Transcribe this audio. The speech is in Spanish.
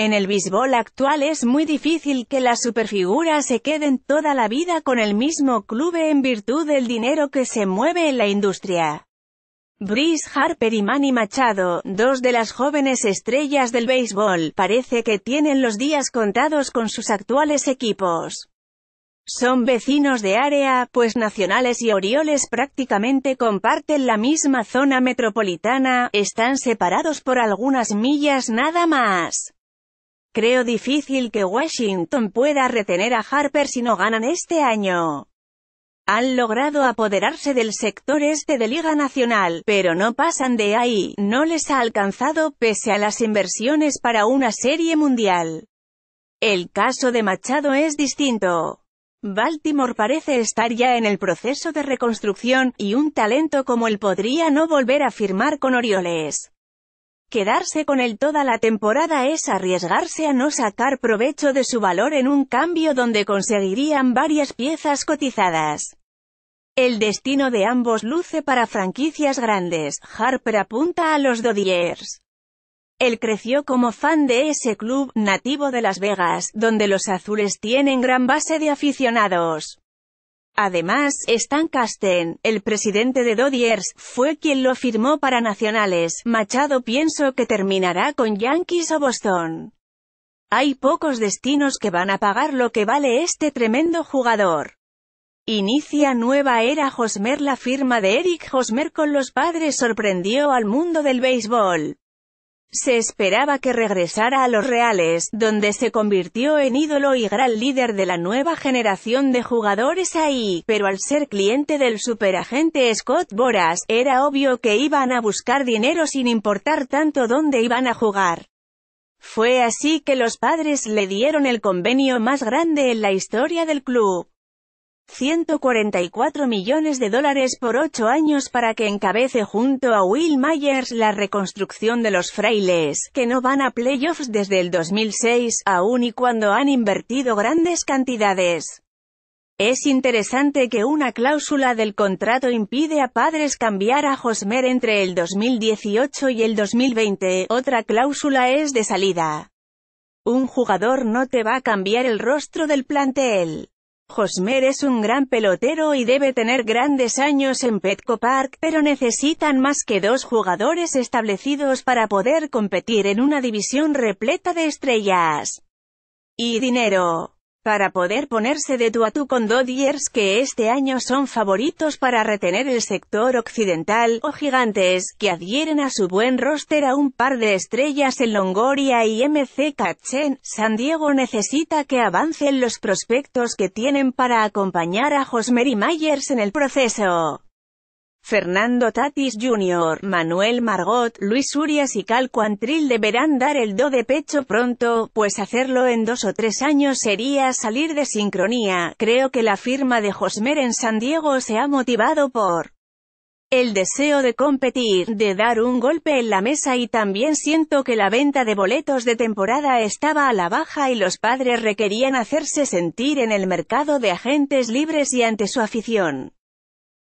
En el béisbol actual es muy difícil que las superfiguras se queden toda la vida con el mismo club en virtud del dinero que se mueve en la industria. Brice Harper y Manny Machado, dos de las jóvenes estrellas del béisbol, parece que tienen los días contados con sus actuales equipos. Son vecinos de área, pues Nacionales y Orioles prácticamente comparten la misma zona metropolitana, están separados por algunas millas nada más. Creo difícil que Washington pueda retener a Harper si no ganan este año. Han logrado apoderarse del sector este de Liga Nacional, pero no pasan de ahí, no les ha alcanzado pese a las inversiones para una serie mundial. El caso de Machado es distinto. Baltimore parece estar ya en el proceso de reconstrucción, y un talento como él podría no volver a firmar con Orioles. Quedarse con él toda la temporada es arriesgarse a no sacar provecho de su valor en un cambio donde conseguirían varias piezas cotizadas. El destino de ambos luce para franquicias grandes, Harper apunta a los Dodgers. Él creció como fan de ese club, nativo de Las Vegas, donde los azules tienen gran base de aficionados. Además, Stan Kasten, el presidente de Dodgers, fue quien lo firmó para Nacionales. Machado pienso que terminará con Yankees o Boston. Hay pocos destinos que van a pagar lo que vale este tremendo jugador. Inicia nueva era Josmer La firma de Eric Josmer con los padres sorprendió al mundo del béisbol. Se esperaba que regresara a los Reales, donde se convirtió en ídolo y gran líder de la nueva generación de jugadores ahí, pero al ser cliente del superagente Scott Boras, era obvio que iban a buscar dinero sin importar tanto dónde iban a jugar. Fue así que los padres le dieron el convenio más grande en la historia del club. 144 millones de dólares por ocho años para que encabece junto a Will Myers la reconstrucción de los frailes, que no van a playoffs desde el 2006, aún y cuando han invertido grandes cantidades. Es interesante que una cláusula del contrato impide a padres cambiar a Josmer entre el 2018 y el 2020, otra cláusula es de salida. Un jugador no te va a cambiar el rostro del plantel. Josmer es un gran pelotero y debe tener grandes años en Petco Park, pero necesitan más que dos jugadores establecidos para poder competir en una división repleta de estrellas y dinero para poder ponerse de tu a tu con Dodgers que este año son favoritos para retener el sector occidental, o gigantes, que adhieren a su buen roster a un par de estrellas en Longoria y MC Cachen, San Diego necesita que avancen los prospectos que tienen para acompañar a y Myers en el proceso. Fernando Tatis Jr., Manuel Margot, Luis Urias y Cal Quantrill deberán dar el do de pecho pronto, pues hacerlo en dos o tres años sería salir de sincronía. Creo que la firma de Josmer en San Diego se ha motivado por el deseo de competir, de dar un golpe en la mesa y también siento que la venta de boletos de temporada estaba a la baja y los padres requerían hacerse sentir en el mercado de agentes libres y ante su afición.